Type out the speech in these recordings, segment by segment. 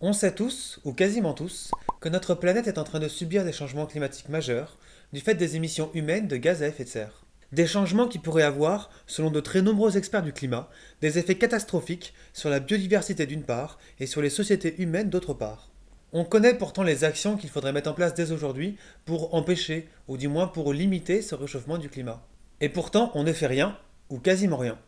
On sait tous, ou quasiment tous, que notre planète est en train de subir des changements climatiques majeurs du fait des émissions humaines de gaz à effet de serre. Des changements qui pourraient avoir, selon de très nombreux experts du climat, des effets catastrophiques sur la biodiversité d'une part et sur les sociétés humaines d'autre part. On connaît pourtant les actions qu'il faudrait mettre en place dès aujourd'hui pour empêcher, ou du moins pour limiter ce réchauffement du climat. Et pourtant, on ne fait rien, ou quasiment rien.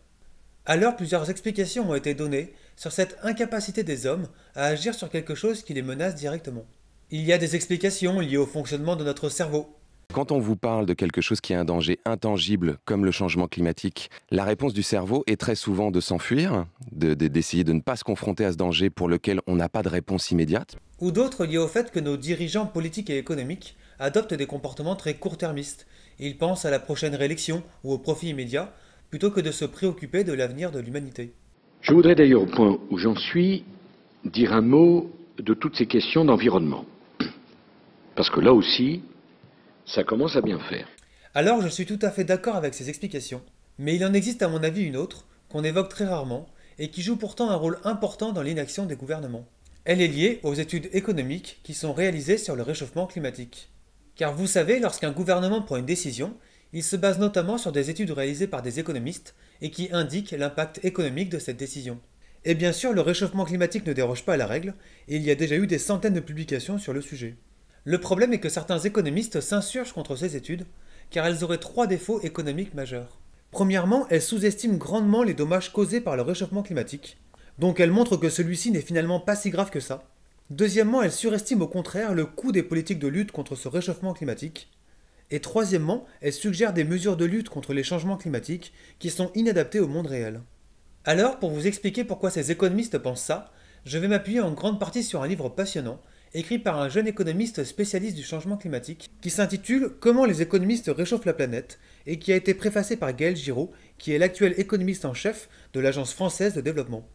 Alors plusieurs explications ont été données sur cette incapacité des hommes à agir sur quelque chose qui les menace directement. Il y a des explications liées au fonctionnement de notre cerveau. Quand on vous parle de quelque chose qui est un danger intangible comme le changement climatique, la réponse du cerveau est très souvent de s'enfuir, d'essayer de, ne pas se confronter à ce danger pour lequel on n'a pas de réponse immédiate. Ou d'autres liées au fait que nos dirigeants politiques et économiques adoptent des comportements très court-termistes. Ils pensent à la prochaine réélection ou au profit immédiat, plutôt que de se préoccuper de l'avenir de l'humanité. Je voudrais d'ailleurs, au point où j'en suis, dire un mot de toutes ces questions d'environnement. Parce que là aussi, ça commence à bien faire. Alors je suis tout à fait d'accord avec ces explications, mais il en existe à mon avis une autre, qu'on évoque très rarement, et qui joue pourtant un rôle important dans l'inaction des gouvernements. Elle est liée aux études économiques qui sont réalisées sur le réchauffement climatique. Car vous savez, lorsqu'un gouvernement prend une décision, il se base notamment sur des études réalisées par des économistes et qui indiquent l'impact économique de cette décision. Et bien sûr, le réchauffement climatique ne déroge pas à la règle, et il y a déjà eu des centaines de publications sur le sujet. Le problème est que certains économistes s'insurgent contre ces études, car elles auraient trois défauts économiques majeurs. Premièrement, elles sous-estiment grandement les dommages causés par le réchauffement climatique, donc elles montrent que celui-ci n'est finalement pas si grave que ça. Deuxièmement, elles surestiment au contraire le coût des politiques de lutte contre ce réchauffement climatique, et troisièmement, elle suggère des mesures de lutte contre les changements climatiques qui sont inadaptées au monde réel. Alors, pour vous expliquer pourquoi ces économistes pensent ça, je vais m'appuyer en grande partie sur un livre passionnant, écrit par un jeune économiste spécialiste du changement climatique, qui s'intitule Comment les économistes réchauffent la planète, et qui a été préfacé par Gaël Giraud, qui est l'actuel économiste en chef de l'Agence française de développement.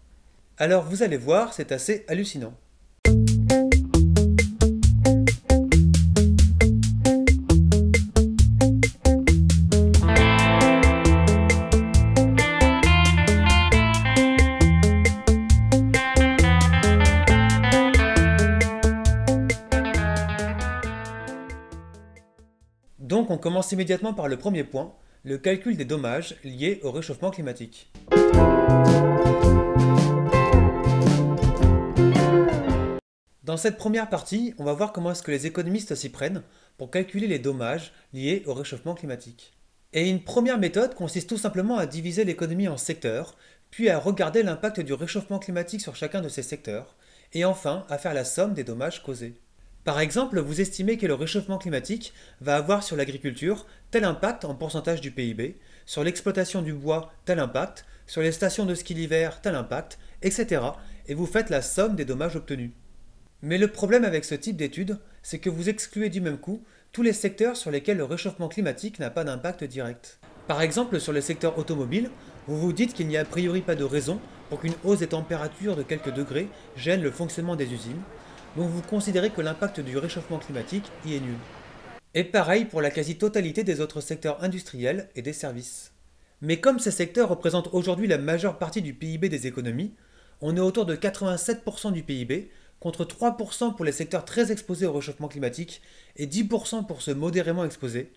Alors vous allez voir, c'est assez hallucinant. Donc on commence immédiatement par le premier point, le calcul des dommages liés au réchauffement climatique. Dans cette première partie, on va voir comment est-ce que les économistes s'y prennent pour calculer les dommages liés au réchauffement climatique. Et une première méthode consiste tout simplement à diviser l'économie en secteurs, puis à regarder l'impact du réchauffement climatique sur chacun de ces secteurs, et enfin à faire la somme des dommages causés. Par exemple, vous estimez que le réchauffement climatique va avoir sur l'agriculture tel impact en pourcentage du PIB, sur l'exploitation du bois tel impact, sur les stations de ski l'hiver tel impact, etc. et vous faites la somme des dommages obtenus. Mais le problème avec ce type d'étude, c'est que vous excluez du même coup tous les secteurs sur lesquels le réchauffement climatique n'a pas d'impact direct. Par exemple, sur le secteur automobile, vous vous dites qu'il n'y a a priori pas de raison pour qu'une hausse des températures de quelques degrés gêne le fonctionnement des usines, donc vous considérez que l'impact du réchauffement climatique y est nul. Et pareil pour la quasi-totalité des autres secteurs industriels et des services. Mais comme ces secteurs représentent aujourd'hui la majeure partie du PIB des économies, on est autour de 87% du PIB, contre 3% pour les secteurs très exposés au réchauffement climatique et 10% pour ceux modérément exposés,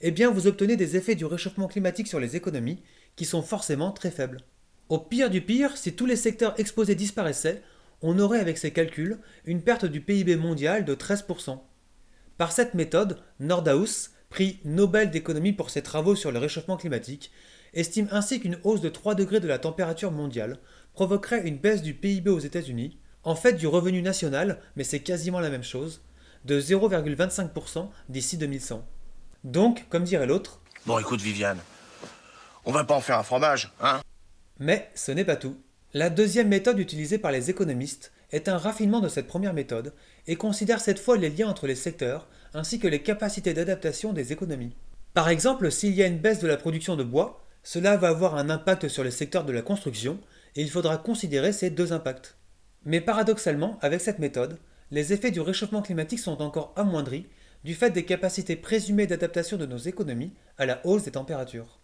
eh bien vous obtenez des effets du réchauffement climatique sur les économies qui sont forcément très faibles. Au pire du pire, si tous les secteurs exposés disparaissaient, on aurait avec ces calculs une perte du PIB mondial de 13%. Par cette méthode, Nordhaus, prix Nobel d'économie pour ses travaux sur le réchauffement climatique, estime ainsi qu'une hausse de 3 degrés de la température mondiale provoquerait une baisse du PIB aux États-Unis, en fait du revenu national, mais c'est quasiment la même chose, de 0,25% d'ici 2100. Donc, comme dirait l'autre, Bon écoute Viviane, on va pas en faire un fromage, hein Mais ce n'est pas tout. La deuxième méthode utilisée par les économistes est un raffinement de cette première méthode et considère cette fois les liens entre les secteurs ainsi que les capacités d'adaptation des économies. Par exemple, s'il y a une baisse de la production de bois, cela va avoir un impact sur le secteur de la construction et il faudra considérer ces deux impacts. Mais paradoxalement, avec cette méthode, les effets du réchauffement climatique sont encore amoindris du fait des capacités présumées d'adaptation de nos économies à la hausse des températures.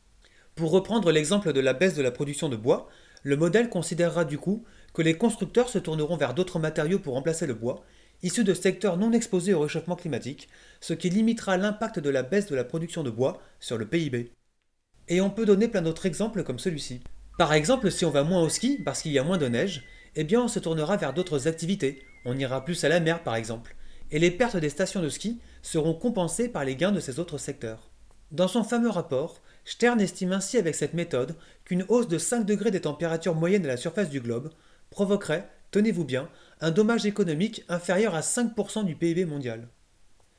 Pour reprendre l'exemple de la baisse de la production de bois, le modèle considérera du coup que les constructeurs se tourneront vers d'autres matériaux pour remplacer le bois, issus de secteurs non exposés au réchauffement climatique, ce qui limitera l'impact de la baisse de la production de bois sur le PIB. Et on peut donner plein d'autres exemples comme celui-ci. Par exemple, si on va moins au ski parce qu'il y a moins de neige, eh bien on se tournera vers d'autres activités, on ira plus à la mer par exemple, et les pertes des stations de ski seront compensées par les gains de ces autres secteurs. Dans son fameux rapport, Stern estime ainsi avec cette méthode qu'une hausse de 5 degrés des températures moyennes à la surface du globe provoquerait, tenez-vous bien, un dommage économique inférieur à 5% du PIB mondial.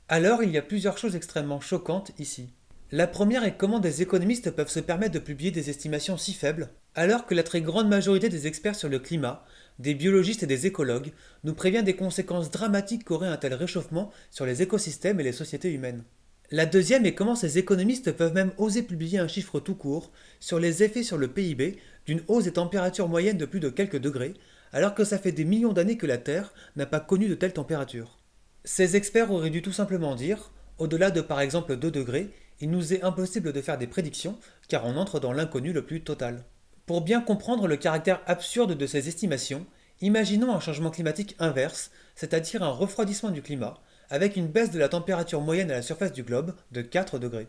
Alors il y a plusieurs choses extrêmement choquantes ici. La première est comment des économistes peuvent se permettre de publier des estimations si faibles, alors que la très grande majorité des experts sur le climat, des biologistes et des écologues, nous prévient des conséquences dramatiques qu'aurait un tel réchauffement sur les écosystèmes et les sociétés humaines. La deuxième est comment ces économistes peuvent même oser publier un chiffre tout court sur les effets sur le PIB d'une hausse des températures moyennes de plus de quelques degrés, alors que ça fait des millions d'années que la Terre n'a pas connu de telles températures. Ces experts auraient dû tout simplement dire, au-delà de par exemple 2 degrés, il nous est impossible de faire des prédictions, car on entre dans l'inconnu le plus total. Pour bien comprendre le caractère absurde de ces estimations, imaginons un changement climatique inverse, c'est-à-dire un refroidissement du climat, avec une baisse de la température moyenne à la surface du globe de 4 degrés.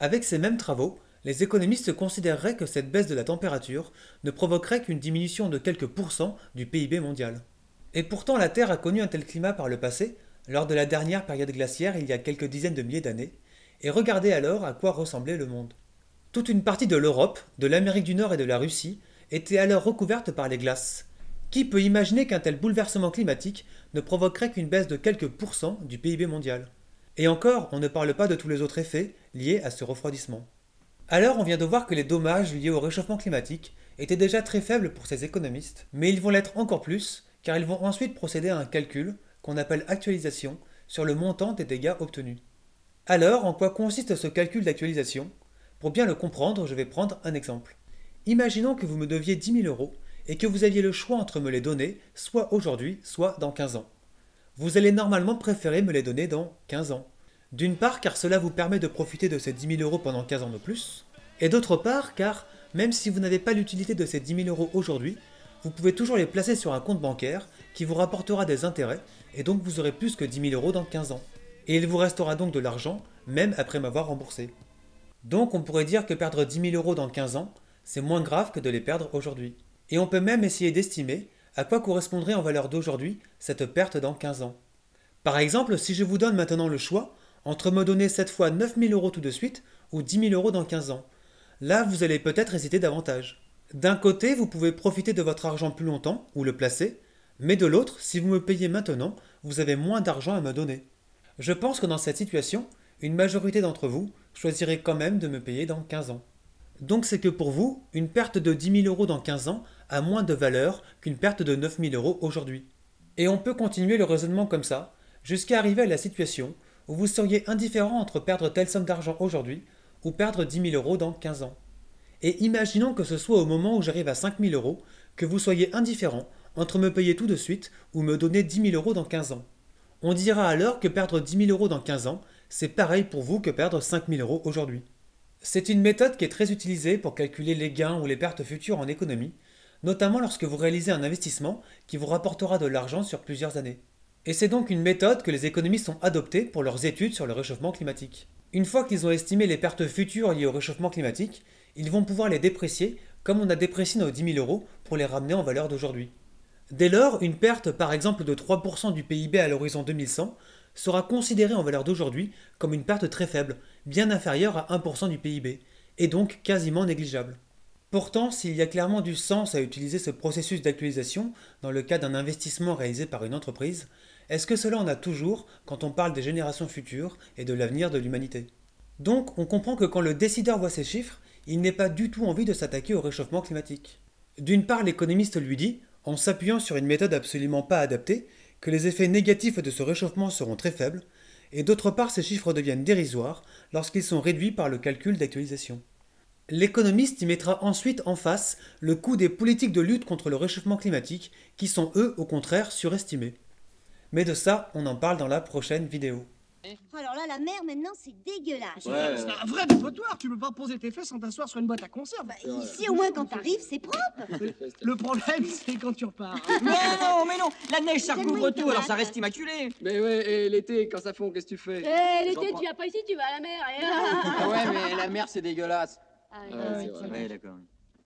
Avec ces mêmes travaux, les économistes considéreraient que cette baisse de la température ne provoquerait qu'une diminution de quelques pourcents du PIB mondial. Et pourtant la Terre a connu un tel climat par le passé, lors de la dernière période glaciaire il y a quelques dizaines de milliers d'années, et regardez alors à quoi ressemblait le monde. Toute une partie de l'Europe, de l'Amérique du Nord et de la Russie était alors recouverte par les glaces, qui peut imaginer qu'un tel bouleversement climatique ne provoquerait qu'une baisse de quelques pourcents du PIB mondial Et encore, on ne parle pas de tous les autres effets liés à ce refroidissement. Alors on vient de voir que les dommages liés au réchauffement climatique étaient déjà très faibles pour ces économistes, mais ils vont l'être encore plus car ils vont ensuite procéder à un calcul qu'on appelle actualisation sur le montant des dégâts obtenus. Alors, en quoi consiste ce calcul d'actualisation Pour bien le comprendre, je vais prendre un exemple. Imaginons que vous me deviez 10 000 euros et que vous aviez le choix entre me les donner soit aujourd'hui, soit dans 15 ans. Vous allez normalement préférer me les donner dans 15 ans. D'une part car cela vous permet de profiter de ces 10 000 euros pendant 15 ans de plus, et d'autre part car, même si vous n'avez pas l'utilité de ces 10 000 euros aujourd'hui, vous pouvez toujours les placer sur un compte bancaire qui vous rapportera des intérêts et donc vous aurez plus que 10 000 euros dans 15 ans. Et il vous restera donc de l'argent, même après m'avoir remboursé. Donc on pourrait dire que perdre 10 000 euros dans 15 ans, c'est moins grave que de les perdre aujourd'hui et on peut même essayer d'estimer à quoi correspondrait en valeur d'aujourd'hui cette perte dans 15 ans. Par exemple, si je vous donne maintenant le choix entre me donner cette fois 9000 euros tout de suite ou 10 000 euros dans 15 ans, là vous allez peut-être hésiter davantage. D'un côté, vous pouvez profiter de votre argent plus longtemps ou le placer, mais de l'autre, si vous me payez maintenant, vous avez moins d'argent à me donner. Je pense que dans cette situation, une majorité d'entre vous choisirait quand même de me payer dans 15 ans. Donc c'est que pour vous, une perte de 10 000 euros dans 15 ans a moins de valeur qu'une perte de 9 000 euros aujourd'hui. Et on peut continuer le raisonnement comme ça, jusqu'à arriver à la situation où vous seriez indifférent entre perdre telle somme d'argent aujourd'hui ou perdre 10 000 euros dans 15 ans. Et imaginons que ce soit au moment où j'arrive à 5 000 euros que vous soyez indifférent entre me payer tout de suite ou me donner 10 000 euros dans 15 ans. On dira alors que perdre 10 000 euros dans 15 ans, c'est pareil pour vous que perdre 5 000 euros aujourd'hui. C'est une méthode qui est très utilisée pour calculer les gains ou les pertes futures en économie, notamment lorsque vous réalisez un investissement qui vous rapportera de l'argent sur plusieurs années. Et c'est donc une méthode que les économistes ont adoptée pour leurs études sur le réchauffement climatique. Une fois qu'ils ont estimé les pertes futures liées au réchauffement climatique, ils vont pouvoir les déprécier comme on a déprécié nos 10 000 euros pour les ramener en valeur d'aujourd'hui. Dès lors, une perte par exemple de 3% du PIB à l'horizon 2100 sera considéré en valeur d'aujourd'hui comme une perte très faible, bien inférieure à 1% du PIB, et donc quasiment négligeable. Pourtant, s'il y a clairement du sens à utiliser ce processus d'actualisation dans le cas d'un investissement réalisé par une entreprise, est-ce que cela en a toujours quand on parle des générations futures et de l'avenir de l'humanité Donc, on comprend que quand le décideur voit ces chiffres, il n'est pas du tout envie de s'attaquer au réchauffement climatique. D'une part, l'économiste lui dit, en s'appuyant sur une méthode absolument pas adaptée, que les effets négatifs de ce réchauffement seront très faibles, et d'autre part ces chiffres deviennent dérisoires lorsqu'ils sont réduits par le calcul d'actualisation. L'économiste y mettra ensuite en face le coût des politiques de lutte contre le réchauffement climatique, qui sont eux au contraire surestimés. Mais de ça, on en parle dans la prochaine vidéo. Oh, alors là, la mer, maintenant, c'est dégueulasse. C'est un vrai dépotoir. Tu peux pas poser tes fesses sans t'asseoir sur une boîte à conserve. Bah, ici, au moins, quand t'arrives, c'est propre. Le problème, c'est quand tu repars. non, mais non. La neige, ça recouvre tout, alors ça reste immaculé. Mais ouais, et l'été, quand ça fond, qu'est-ce que tu fais eh, l'été, tu vas pas ici, tu vas à la mer. Ah ouais, mais la mer, c'est dégueulasse. Ah, ah d'accord.